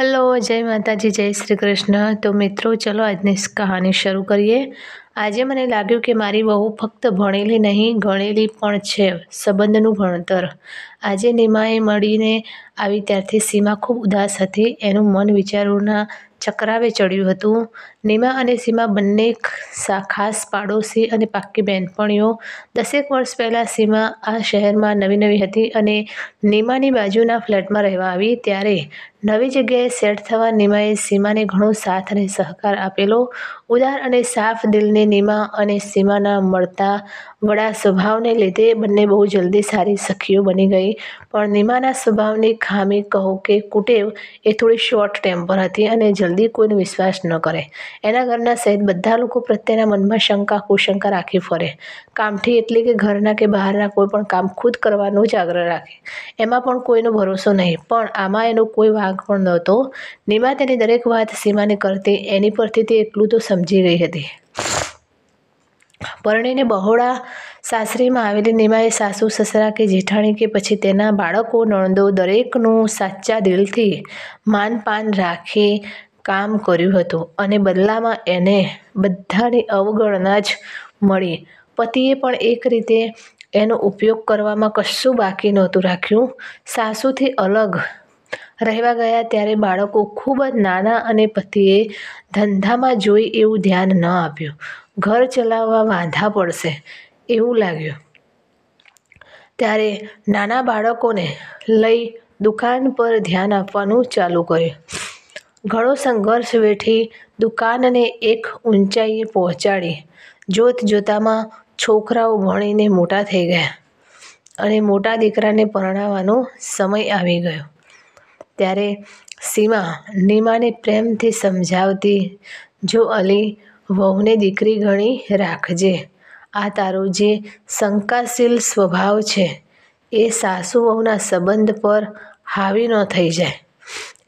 hello જય માતાજી જય શ્રી કૃષ્ણ તો મિત્રો ચલો આજની કહાની શરૂ કરીએ આજે મને લાગ્યું કે મારી બહુ ફક્ત ભણેલી નહીં ગણેલી પણ છે સંબંધનું ભણતર આજે નિમાએ મળીને આવી ત્યારથી સીમા ખૂબ ઉદાસ હતી એનું મન વિચારોના ચક્રાવે ચડ્યું હતું નિમા અને સીમા બંને ખાસ પાડોશી અને પાક્કી બહેનપણીઓ દસેક વર્ષ પહેલાં સીમા આ શહેરમાં નવી નવી હતી અને નિમાની બાજુના ફ્લેટમાં રહેવા આવી ત્યારે નવી જગ્યાએ સેટ થવા નિમાએ સીમાને ઘણો સાથ અને સહકાર આપેલો ઉદાર અને સાફ દિલને નિમા અને સીમાના મળતા વડા સ્વભાવને લીધે બંને બહુ જલ્દી સારી સખીઓ બની ગઈ પણ નિમાના સ્વભાવની ખામી કહો કે કુટેવ એ થોડી શોર્ટ ટેમ્પર હતી અને જલ્દી કોઈને વિશ્વાસ ન કરે એના ઘરના સહિત બધા લોકો પ્રત્યેના મનમાં શંકા કુશંકા રાખી ફરે કામથી એટલે કે ઘરના કે બહારના કોઈ પણ કામ ખુદ કરવાનો જ આગ્રહ રાખે એમાં પણ કોઈનો ભરોસો નહીં પણ આમાં એનો કોઈ વાગ વાંક પણ નહોતો નિમા તેની દરેક વાત સીમાને કરતી એની પરથી તે એટલું તો સમજી ગઈ હતી પરણીને બહોળા સાસરીમાં આવેલી નિમાએ સાસુ સસરા કે જેઠાણી કે પછી તેના બાળકો નણંદો દરેકનું સાચા દિલથી માનપાન રાખી કામ કર્યું હતું અને બદલામાં એને બધાની અવગણના જ મળી પતિએ પણ એક રીતે એનો ઉપયોગ કરવામાં કશું બાકી નહોતું રાખ્યું સાસુથી અલગ રહેવા ગયા ત્યારે બાળકો ખૂબ જ નાના અને પતિએ ધંધામાં જોઈ એવું ધ્યાન ન આપ્યું ઘર ચલાવવા વાંધા પડશે એવું લાગ્યું ત્યારે નાના બાળકોને લઈ દુકાન પર ધ્યાન આપવાનું ચાલુ કર્યું ઘણો સંઘર્ષ વેઠી દુકાનને એક ઊંચાઈએ પહોંચાડી જોત જોતામાં છોકરાઓ ભણીને મોટા થઈ ગયા અને મોટા દીકરાને પરણાવવાનો સમય આવી ગયો ત્યારે સીમા નીમાને પ્રેમથી સમજાવતી જો અલી વહુને દીકરી ગણી રાખજે આ તારો જે શંકાશીલ સ્વભાવ છે એ સાસુ વહુના સંબંધ પર હાવી ન થઈ જાય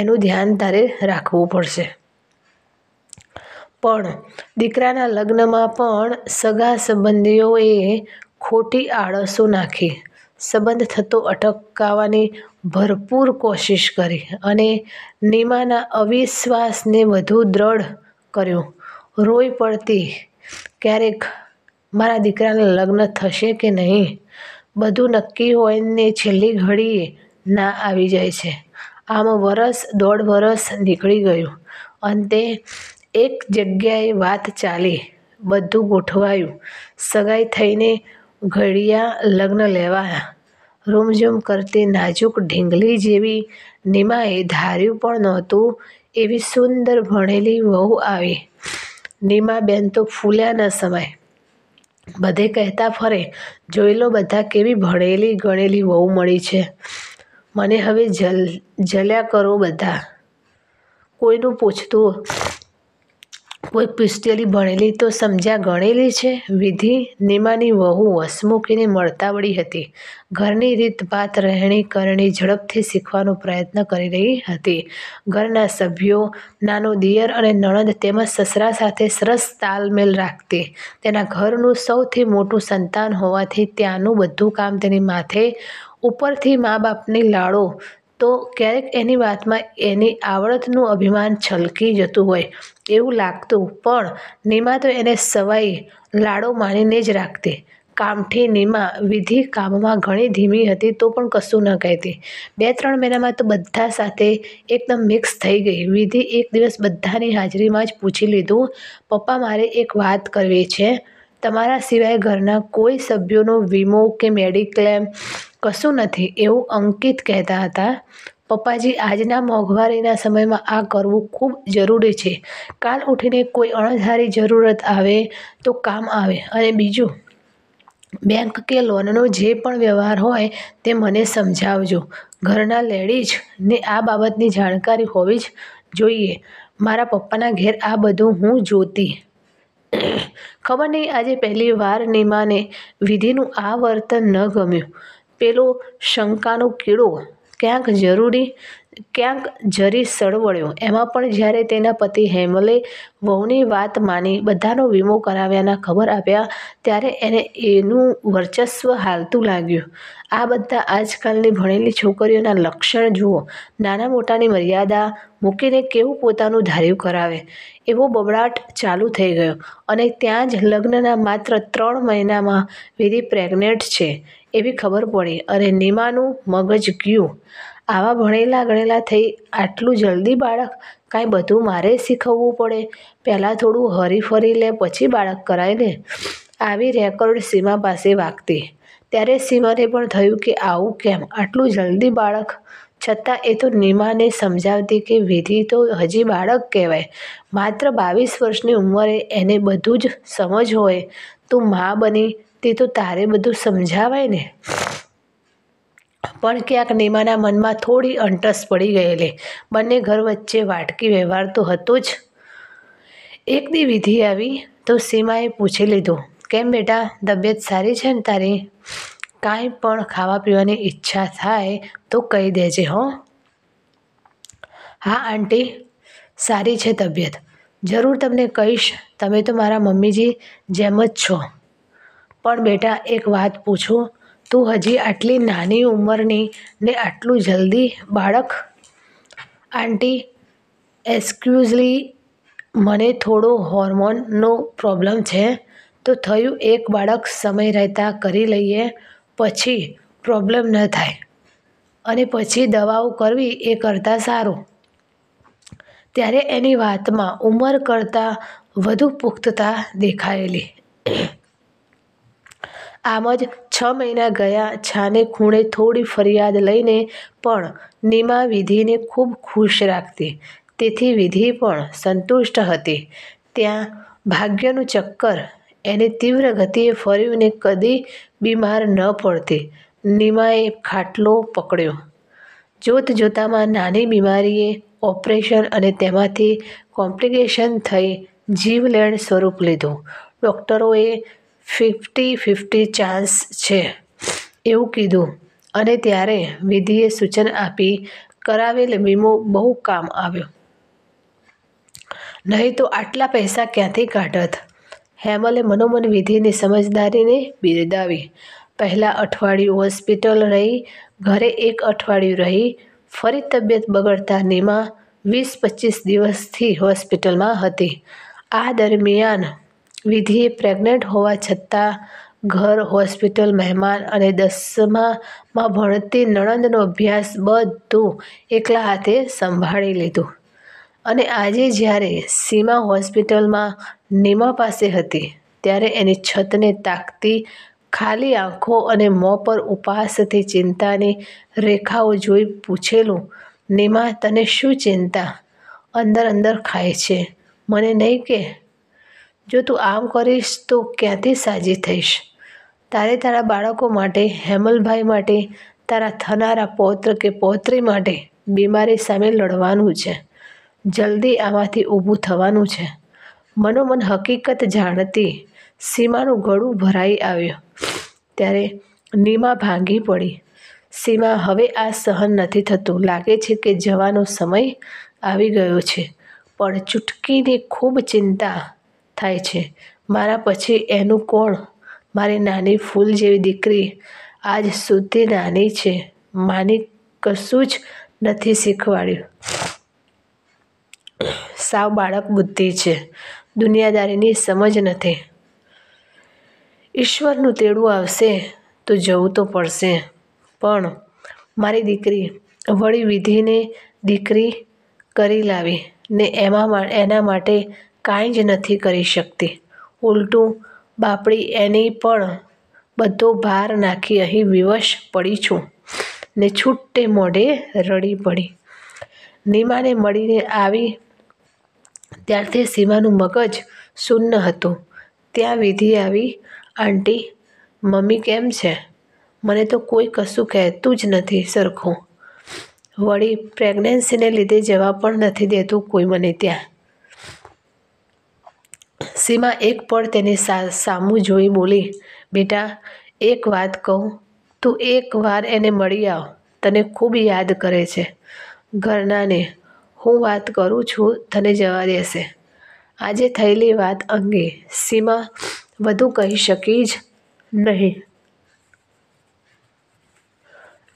એનું ધ્યાન તારે રાખવું પડશે પણ દીકરાના લગ્નમાં પણ સગા સંબંધીઓએ ખોટી આળસો નાખી સંબંધ થતો અટકાવવાની ભરપૂર કોશિશ કરી અને નિમાના અવિશ્વાસને વધુ દ્રઢ કર્યો રોઈ પડતી ક્યારેક મારા દીકરાના લગ્ન થશે કે નહીં બધું નક્કી હોય ને છેલ્લી ઘડીએ ના આવી જાય છે આમ વરસ દોઢ વરસ નીકળી ગયું અંતે એક જગ્યાએ વાત ચાલી બધું ગોઠવાયું સગાઈ થઈને ઘડિયા લગ્ન લેવાયા રૂમઝૂમ કરતી નાજુક ઢીંગલી જેવી નિમાએ ધાર્યું પણ નહોતું એવી સુંદર ભણેલી વહુ આવી નિમાબેન તો ફૂલ્યા ન સમય બધે કહેતા ફરે જોઈ લો બધા કેવી ભણેલી ગણેલી વહુ મળી છે મને હવે જલ જલ્યા કરો બધા કોઈનું પૂછતું કોઈ પીસટેલી ભણેલી તો સમજ્યા ગણેલી છે વિધિ નિમાની વહુ હસમુખીને મળતાવડી હતી ઘરની રીતભાત રહેણી કરણી ઝડપથી શીખવાનો પ્રયત્ન કરી રહી હતી ઘરના સભ્યો નાનો દિયર અને નણંદ તેમજ સસરા સાથે સરસ તાલમેલ રાખતી તેના ઘરનું સૌથી મોટું સંતાન હોવાથી ત્યાંનું બધું કામ તેની માથે ઉપરથી મા બાપની લાડો તો ક્યારેક એની વાતમાં એની આવડતનું અભિમાન છલકી જતું હોય એવું લાગતું પણ નિમા તો એને સવાઈ લાડો માનીને જ રાખતી કામઠી નિમા વિધિ કામમાં ઘણી ધીમી હતી તો પણ કશું ન કહેતી બે ત્રણ મહિનામાં તો બધા સાથે એકદમ મિક્સ થઈ ગઈ વિધિ એક દિવસ બધાની હાજરીમાં જ પૂછી લીધું પપ્પા મારે એક વાત કરવી છે તમારા સિવાય ઘરના કોઈ સભ્યોનો વીમો કે મેડિક્લેમ કશું નથી એવું અંકિત કહેતા હતા પપ્પાજી આજના મોંઘવારીના સમયમાં આ કરવું ખૂબ જરૂરી છે કાલ ઉઠીને કોઈ અણધારી જરૂરત આવે તો કામ આવે અને બીજું બેંક કે લોનનો જે પણ વ્યવહાર હોય તે મને સમજાવજો ઘરના લેડીઝને આ બાબતની જાણકારી હોવી જ જોઈએ મારા પપ્પાના ઘેર આ બધું હું જોતી ખબર નહીં આજે પહેલી વાર નિમાને વિધિનું આ વર્તન ન ગમ્યું પેલો શંકાનો કીડો ક્યાંક જરૂરી ક્યાંક જરી સળવળ્યો એમાં પણ જ્યારે તેના પતિ હેમલે વહુની વાત માની બધાનો વીમો કરાવ્યાના ખબર આપ્યા ત્યારે એને એનું વર્ચસ્વ હાલતું લાગ્યું આ બધા આજકાલની ભણેલી છોકરીઓના લક્ષણ જુઓ નાના મોટાની મર્યાદા મૂકીને કેવું પોતાનું ધાર્યું કરાવે એવો બબડાટ ચાલુ થઈ ગયો અને ત્યાં જ લગ્નના માત્ર ત્રણ મહિનામાં વિધિ પ્રેગ્નેન્ટ છે એવી ખબર પડી અને નિમાનું મગજ ગયું આવા ભણેલા ગણેલા થઈ આટલું જલ્દી બાળક કાંઈ બધું મારે શીખવવું પડે પહેલાં થોડું હરી ફરી લે પછી બાળક કરાય ને આવી રેકોર્ડ સીમા પાસે વાગતી ત્યારે સીમાને પણ થયું કે આવું કેમ આટલું જલ્દી બાળક છતાં એ તો નિમાને સમજાવતી કે વિધિ તો હજી બાળક કહેવાય માત્ર બાવીસ વર્ષની ઉંમરે એને બધું જ સમજ હોય તું મા બની તે તો તારે બધું સમજાવાય ને પણ ક્યાંક નિમાના મનમાં થોડી અંટસ પડી ગયેલી બંને ઘર વચ્ચે વાટકી વ્યવહાર તો હતો જ એક દી વિધિ આવી તો સીમાએ પૂછી લીધું કેમ બેટા તબિયત સારી છે ને તારી કાંઈ પણ ખાવા પીવાની ઈચ્છા થાય તો કહી દેજે હો હા આંટી સારી છે તબિયત જરૂર તમને કહીશ તમે તો મારા મમ્મીજી જેમ જ છો પણ બેટા એક વાત પૂછું તું હજી આટલી નાની ઉંમરની ને આટલું જલ્દી બાળક આંટી એક્સક્યુઝલી મને થોડો હોર્મોનનો પ્રોબ્લેમ છે તો થયું એક બાળક સમય રહેતા કરી લઈએ પછી પ્રોબ્લેમ ન થાય અને પછી દવાઓ કરવી એ કરતાં સારું ત્યારે એની વાતમાં ઉંમર કરતાં વધુ પુખ્તતા દેખાયેલી આમ જ છ મહિના ગયા છાને ખૂણે થોડી ફરિયાદ લઈને પણ નિમા વિધિને ખૂબ ખુશ રાખતી તેથી વિધિ પણ સંતુષ્ટ હતી ત્યાં ભાગ્યનું ચક્કર એને તીવ્ર ગતિએ ફર્યું ને કદી બીમાર ન પડતી નિમાએ ખાટલો પકડ્યો જોત જોતામાં નાની બીમારીએ ઓપરેશન અને તેમાંથી કોમ્પ્લિકેશન થઈ જીવલેણ સ્વરૂપ લીધું ડૉક્ટરોએ ફિફ્ટી ફિફ્ટી ચાન્સ છે એવું કીધું અને ત્યારે વિધિએ સૂચન આપી કરાવેલ વીમો બહુ કામ આવ્યો નહીં તો આટલા પૈસા ક્યાંથી કાઢત હેમલે મનોમન વિધિની સમજદારીને બિરદાવી પહેલાં અઠવાડિયું હોસ્પિટલ રહી ઘરે એક અઠવાડિયું રહી ફરી તબિયત બગડતા નીમા વીસ પચીસ દિવસથી હોસ્પિટલમાં હતી આ દરમિયાન વિધિએ પ્રેગ્નન્ટ હોવા છતાં ઘર હોસ્પિટલ મહેમાન અને દસમામાં ભણતી નણંદનો અભ્યાસ બધું એકલા હાથે સંભાળી લીધું અને આજે જ્યારે સીમા હોસ્પિટલમાં નીમા પાસે હતી ત્યારે એની છતને તાકતી ખાલી આંખો અને મોં પર ઉપાસથી ચિંતાની રેખાઓ જોઈ પૂછેલું નીમા તને શું ચિંતા અંદર અંદર ખાય છે મને નહીં કે જો તું આમ કરીશ તો ક્યાંથી સાજી થઈશ તારે તારા બાળકો માટે હેમલભાઈ માટે તારા થનારા પૌત્ર કે પૌત્રી માટે બીમારી સામે લડવાનું છે જલ્દી આમાંથી ઊભું થવાનું છે મનોમન હકીકત જાણતી સીમાનું ગળું ભરાઈ આવ્યું ત્યારે નીમા ભાંગી પડી સીમા હવે આ સહન નથી થતું લાગે છે કે જવાનો સમય આવી ગયો છે પણ ચૂટકીની ખૂબ ચિંતા થાય છે મારા પછી એનું કોણ મારી નાની ફૂલ જેવી દીકરી આજ સુધી નાની છે માની કશું જ નથી શીખવાડ્યું સાવ બાળક બુદ્ધિ છે દુનિયાદારીની સમજ નથી ઈશ્વરનું તેડું આવશે તો જવું તો પડશે પણ મારી દીકરી વળી વિધિને દીકરી કરી લાવી ને એમાં એના માટે કાંઈ જ નથી કરી શકતી ઉલટું બાપડી એની પણ બધો ભાર નાખી અહીં વિવશ પડી છું ને છૂટે મોઢે રડી પડી નીમાને મળીને આવી ત્યારથી સીમાનું મગજ સુન્ન હતું ત્યાં વિધિ આવી આંટી મમ્મી કેમ છે મને તો કોઈ કશું કહેતું જ નથી સરખું વળી પ્રેગ્નન્સીને લીધે જવા પણ નથી દેતું કોઈ મને ત્યાં સીમા એક પળ તેની સામું જોઈ બોલી બેટા એક વાત કહું તું એકવાર એને મળી આવ તને ખૂબ યાદ કરે છે ઘરનાને હું વાત કરું છું તને જવા દેશે આજે થયેલી વાત અંગે સીમા વધુ કહી શકી જ નહીં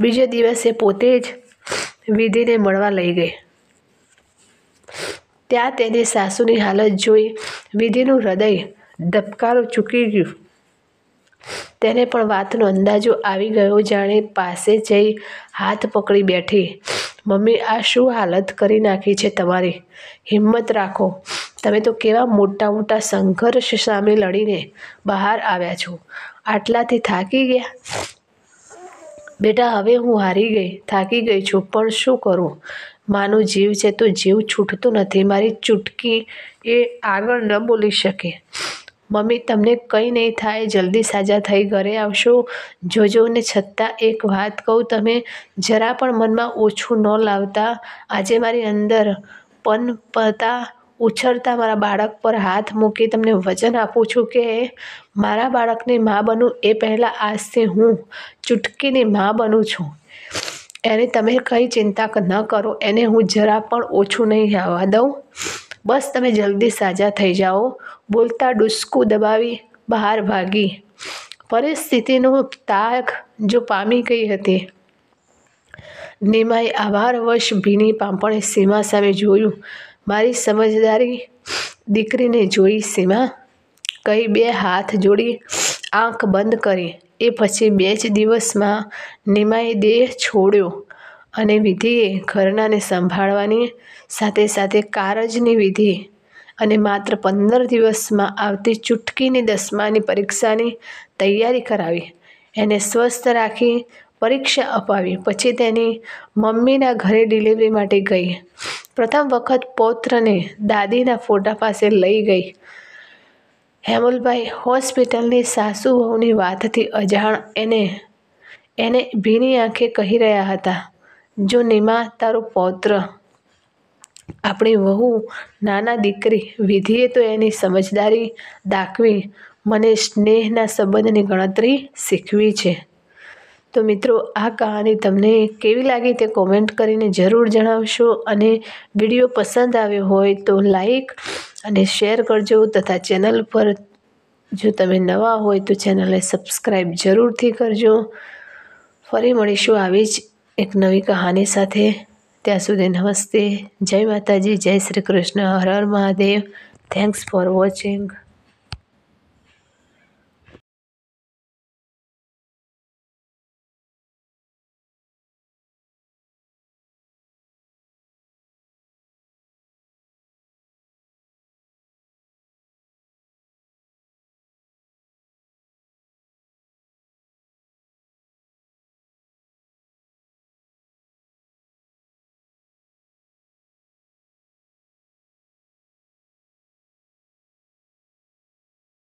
બીજે દિવસે પોતે જ વિધિને મળવા લઈ ગઈ ત્યાં તેની સાસુની હાલત જોઈ વિધિનું હૃદય ધબકારો ચૂકી ગયું તેને પણ વાતનો અંદાજો આવી ગયો જાણે પાસે જઈ હાથ પકડી બેઠી મમ્મી આ શું હાલત કરી નાખી છે તમારી હિંમત રાખો તમે તો કેવા મોટા મોટા સંઘર્ષ સામે લડીને બહાર આવ્યા છો આટલાથી થાકી ગયા બેટા હવે હું હારી ગઈ થાકી ગઈ છું પણ શું કરું માનો જીવ છે તો જીવ છૂટતો નથી મારી ચૂટકી એ આગળ ન બોલી શકે મમ્મી તમને કંઈ નહીં થાય જલ્દી સાજા થઈ ઘરે આવશો જોજો ને છતાં એક વાત કહું તમે જરા પણ મનમાં ઓછું ન લાવતા આજે મારી અંદર પન પતા ઉછળતા મારા બાળક પર હાથ મૂકી તમને વચન આપું છું કે મારા બાળકને મા બનું એ પહેલાં આજથી હું ચૂટકીની મા બનું છું એને તમે કંઈ ચિંતા ન કરો એને હું જરા પણ ઓછું નહીં આવવા દઉં બસ તમે જલ્દી સાજા થઈ જાઓ બોલતા ડુસકું દબાવી બહાર ભાગી પરિસ્થિતિનો તાક જો પામી ગઈ હતી નિમાએ આભાર વશ ભીની પાંપણે સીમા સામે જોયું મારી સમજદારી દીકરીને જોઈ સીમા કહી બે હાથ જોડી આંખ બંધ કરી એ પછી બે જ દિવસમાં નિમાએ દેહ છોડ્યો અને વિધિએ ઘરનાને સંભાળવાની સાથે સાથે કારજની વિધિ અને માત્ર પંદર દિવસમાં આવતી ચૂટકીની દસમાની પરીક્ષાની તૈયારી કરાવી એને સ્વસ્થ રાખી પરીક્ષા અપાવી પછી તેની મમ્મીના ઘરે ડિલિવરી માટે ગઈ પ્રથમ વખત પૌત્રને દાદીના ફોટા પાસે લઈ ગઈ હેમુલભાઈ હોસ્પિટલની સાસુ વહુની વાતથી અજાણ એને એને ભીની આંખે કહી રહ્યા હતા જો નિમા તારો પૌત્ર આપણી વહુ નાના દીકરી વિધિએ તો એની સમજદારી દાખવી મને સ્નેહના સંબંધની ગણતરી શીખવી છે તો મિત્રો આ કહાની તમને કેવી લાગી તે કોમેન્ટ કરીને જરૂર જણાવશો અને વિડીયો પસંદ આવ્યો હોય તો લાઈક અને શેર કરજો તથા ચેનલ પર જો તમે નવા હોય તો ચેનલને સબસ્ક્રાઈબ જરૂરથી કરજો ફરી મળીશું આવી જ એક નવી કહાની સાથે ત્યાં સુધી નમસ્તે જય માતાજી જય શ્રી કૃષ્ણ હર હર મહાદેવ થેન્ક્સ ફોર વોચિંગ